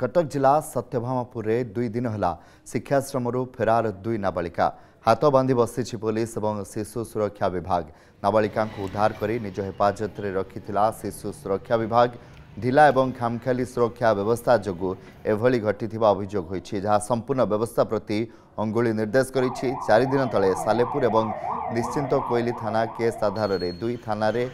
कटक जिला सत्यभामापुर दुई दिन है शिक्षाश्रम फेरार दुई नाबालिका हाथ बांधि बसी पुलिस और शिशु सुरक्षा विभाग नाबालिका को उद्धार कर निज हेफाजत रखी शिशु सुरक्षा विभाग ढिला और खामखेली सुरक्षा व्यवस्था जो एभली घटी अभोग संपूर्ण व्यवस्था प्रति ଅଙ୍ଗୁଳି ନିର୍ଦ୍ଦେଶ କରିଛି ଚାରିଦିନ ତଳେ ସାଲେପୁର ଏବଂ ନିଶ୍ଚିନ୍ତ କୋଇଲି ଥାନା କେସ୍ ଆଧାରରେ ଦୁଇ ଥାନାରେ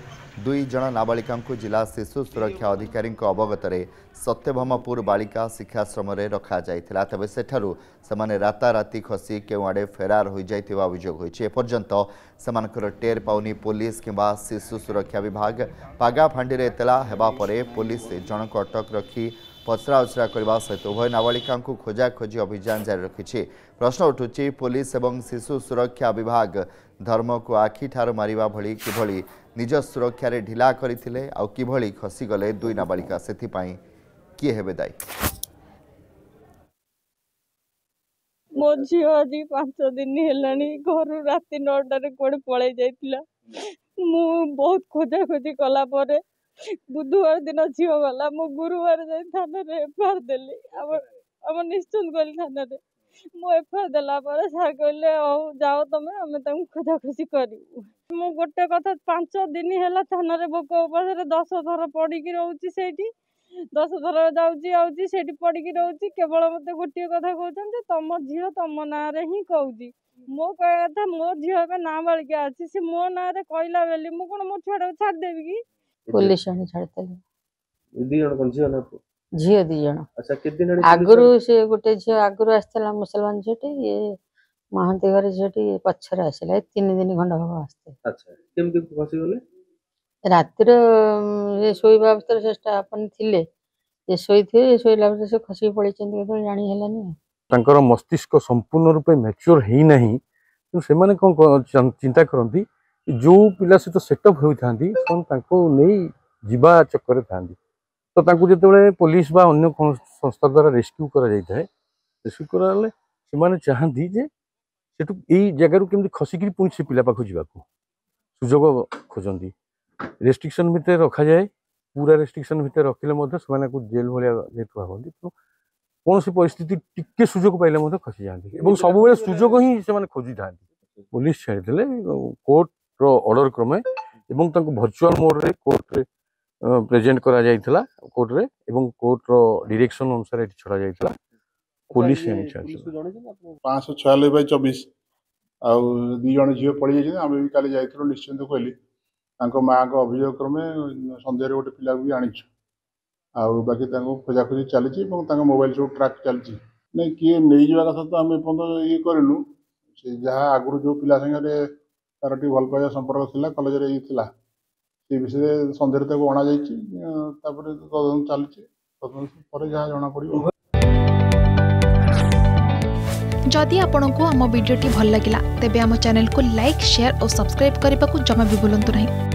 ଦୁଇ ଜଣ ନାବାଳିକାଙ୍କୁ ଜିଲ୍ଲା ଶିଶୁ ସୁରକ୍ଷା ଅଧିକାରୀଙ୍କ ଅବଗତରେ ସତ୍ୟଭାମାପୁର ବାଳିକା ଶିକ୍ଷାଶ୍ରମରେ ରଖାଯାଇଥିଲା ତେବେ ସେଠାରୁ ସେମାନେ ରାତାରାତି ଖସି କେଉଁଆଡ଼େ ଫେରାର ହୋଇଯାଇଥିବା ଅଭିଯୋଗ ହୋଇଛି ଏପର୍ଯ୍ୟନ୍ତ ସେମାନଙ୍କର ଟେର୍ ପାଉନି ପୋଲିସ କିମ୍ବା ଶିଶୁ ସୁରକ୍ଷା ବିଭାଗ ପାଗାଫାଣ୍ଡିରେ ଏତଲା ହେବା ପରେ ପୋଲିସ ଜଣଙ୍କୁ ଅଟକ ରଖି ପଚରାଉଚରା କରିବା ସହିତ ଉଭୟ ନାବାଳିକାଙ୍କୁ ଖୋଜାଖୋଜି ଅଭିଯାନ ଜାରି ରଖିଛି ପ୍ରଶ୍ନ ଉଠୁଛି ପୋଲିସ ଏବଂ ଶିଶୁ ସୁରକ୍ଷା ବିଭାଗ ଧର୍ମକୁ ଆଖିଠାରୁ ମାରିବା ଭଳି କିଭଳି ନିଜ ସୁରକ୍ଷାରେ ଢିଲା କରିଥିଲେ ଆଉ କିଭଳି ଖସିଗଲେ ଦୁଇ ନାବାଳିକା ସେଥିପାଇଁ କିଏ ହେବେ ଦାୟୀ ମୋ ଝିଅ ଆଜି ପାଞ୍ଚ ଦିନ ହେଲାଣି ଘରୁ ରାତି ନଅଟାରେ କୁଆଡ଼େ ପଳେଇ ଯାଇଥିଲା ମୁଁ ବହୁତ ଖୋଜାଖୋଜି କଲା ପରେ ବୁଧବାର ଦିନ ଝିଅ ଗଲା ମୁଁ ଗୁରୁବାର ଯାଇ ଥାନାରେ ଏଫଆଇଆର୍ ଦେଲି ଆମ ଆମ ନିଶ୍ଚିନ୍ତ ଗଲି ଥାନାରେ ମୁଁ ଏଫଆଇଆର୍ ଦେଲା ପରେ ସାର୍ କହିଲେ ହଉ ଯାଅ ତମେ ଆମେ ତାଙ୍କୁ ଖୋଜାଖୋଜି କରିବୁ ମୁଁ ଗୋଟେ କଥା ପାଞ୍ଚ ଦିନ ହେଲା ଥାନାରେ ଭୋକ ଉପାସରେ ଦଶ ଥର ପଡ଼ିକି ରହୁଛି ସେଇଠି ଦଶ ଥର ଯାଉଛି ଆଉଛି ସେଇଠି ପଡ଼ିକି ରହୁଛି କେବଳ ମୋତେ ଗୋଟିଏ କଥା କହୁଛନ୍ତି ଯେ ତମ ଝିଅ ତମ ନାଁରେ ହିଁ କହୁଛି ମୋ କହିବା କଥା ମୋ ଝିଅ ଏବେ ନାବାଳିକା ଅଛି ସେ ମୋ ନାଁରେ କହିଲା ବୋଲି ମୁଁ କ'ଣ ମୋ ଛୁଆଟାକୁ ଛାଡ଼ିଦେବି କି ପୋଲିସ ଆଣି ଛାଡ଼ିଦେଲେ ଦି ଜଣ କଣ ଝିଅ ନା ପୁଅ ଝିଅ ଦି ଜଣ ଆଚ୍ଛା କେତେ ଦିନ ଆଗରୁ ସେ ଗୋଟେ ଝିଅ ଆଗରୁ ଆସିଥିଲା ମୁସଲମାନ ଝିଅଟି ଇଏ ମହାନ୍ତି ଘରେ ଝିଅଟି ପଛରେ ଆସିଲା ଏଇ ତିନି ଦିନ ଖଣ୍ଡ ହବ ଆସିଥିଲା ଆଚ୍ଛା କେମିତି ଫସିଗଲେ ରାତିରେ ଏ ଶୋଇବା ଅବସ୍ଥାରେ ସେ ଷ୍ଟାଫ୍ ମାନେ ଥିଲେ ଯେ ଶୋଇଥିବେ ଶୋଇଲା ପରେ ସେ ଖସିକି ପଳେଇଛନ୍ତି କେତେବେଳେ ଜାଣି ହେଲାନି ଆଉ ତାଙ୍କର ମସ୍ତିଷ୍କ ସମ୍ପୂର୍ଣ୍ଣ ରୂପେ ମ୍ୟାଚୁର ହେଇନାହିଁ କିନ୍ତୁ ସେମାନେ କ'ଣ ଚିନ୍ତା କରନ୍ତି ଯେଉଁ ପିଲା ସହିତ ସେଟଅପ୍ ହୋଇଥାନ୍ତି ସେମାନେ ତାଙ୍କୁ ନେଇ ଯିବା ଚକରେ ଥାନ୍ତି ତ ତାଙ୍କୁ ଯେତେବେଳେ ପୋଲିସ ବା ଅନ୍ୟ କୌଣସି ସଂସ୍ଥା ଦ୍ୱାରା ରେସ୍କ୍ୟୁ କରାଯାଇଥାଏ ରେସ୍କ୍ୟୁ କରାଗଲେ ସେମାନେ ଚାହାନ୍ତି ଯେ ସେଠୁ ଏଇ ଜାଗାରୁ କେମିତି ଖସିକିରି ପୁଣି ସେ ପିଲା ପାଖକୁ ଯିବାକୁ ସୁଯୋଗ ଖୋଜନ୍ତି ରେଷ୍ଟ୍ରିକ୍ସନ୍ ଭିତରେ ରଖାଯାଏ ପୁରା ରେଷ୍ଟ୍ରିକ୍ସନ୍ ଭିତରେ ରଖିଲେ ମଧ୍ୟ ସେମାନଙ୍କୁ ଜେଲ୍ ଭଳିଆ ଯେହେତୁ ଭାବନ୍ତି ତେଣୁ କୌଣସି ପରିସ୍ଥିତି ଟିକେ ସୁଯୋଗ ପାଇଲେ ମଧ୍ୟ ଖସିଯାଆନ୍ତି ଏବଂ ସବୁବେଳେ ସୁଯୋଗ ହିଁ ସେମାନେ ଖୋଜିଥାନ୍ତି ପୋଲିସ ଛାଡ଼ିଦେଲେ କୋର୍ଟ ଅର୍ଡ଼ର କ୍ରମେ ଏବଂ ତାଙ୍କୁ ଭର୍ଚୁଆଲ ମୋଡ଼ରେ କୋର୍ଟରେ ପ୍ରେଜେଣ୍ଟ କରାଯାଇଥିଲା କୋର୍ଟରେ ଏବଂ କୋର୍ଟର ଡିରେକ୍ସନ ଅନୁସାରେ ଏଠି ଛଡ଼ା ଯାଇଥିଲା ପୋଲିସ ପାଞ୍ଚଶହ ଛୟାନବେ ବାଇ ଚବିଶ ଆଉ ଦୁଇ ଜଣ ଝିଅ ପଳେଇଯାଇଛନ୍ତି ଆମେ ବି କାଲି ଯାଇଥିଲୁ ନିଶ୍ଚିନ୍ତ କହିଲି ତାଙ୍କ ମାଆଙ୍କ ଅଭିଯୋଗ କ୍ରମେ ସନ୍ଧ୍ୟାରେ ଗୋଟେ ପିଲାକୁ ବି ଆଣିଛୁ ଆଉ ବାକି ତାଙ୍କୁ ଖୋଜାଖୋଜି ଚାଲିଛି ଏବଂ ତାଙ୍କ ମୋବାଇଲ ସବୁ ଟ୍ରାକ୍ ଚାଲିଛି ନାଇଁ କିଏ ନେଇଯିବା କଥା ତ ଆମେ ଏପର୍ଯ୍ୟନ୍ତ ଇଏ କରିନୁ ସେ ଯାହା ଆଗରୁ ଯେଉଁ ପିଲା ସାଙ୍ଗରେ ତାର ଟିକେ ଭଲ ପାଇବା ସମ୍ପର୍କ ଥିଲା କଲେଜରେ ଇଏ ଥିଲା ସେ ବିଷୟରେ ସନ୍ଦେହରେ ତାକୁ ଅଣାଯାଇଛି ତାପରେ ତଦନ୍ତ ଚାଲିଛି ତଦନ୍ତ ପରେ ଯାହା ଜଣାପଡ଼ିବ ଯଦି ଆପଣଙ୍କୁ ଆମ ଭିଡ଼ିଓଟି ଭଲ ଲାଗିଲା ତେବେ ଆମ ଚ୍ୟାନେଲକୁ ଲାଇକ୍ ସେୟାର ଓ ସବସ୍କ୍ରାଇବ୍ କରିବାକୁ ଜମା ବି ଭୁଲନ୍ତୁ ନାହିଁ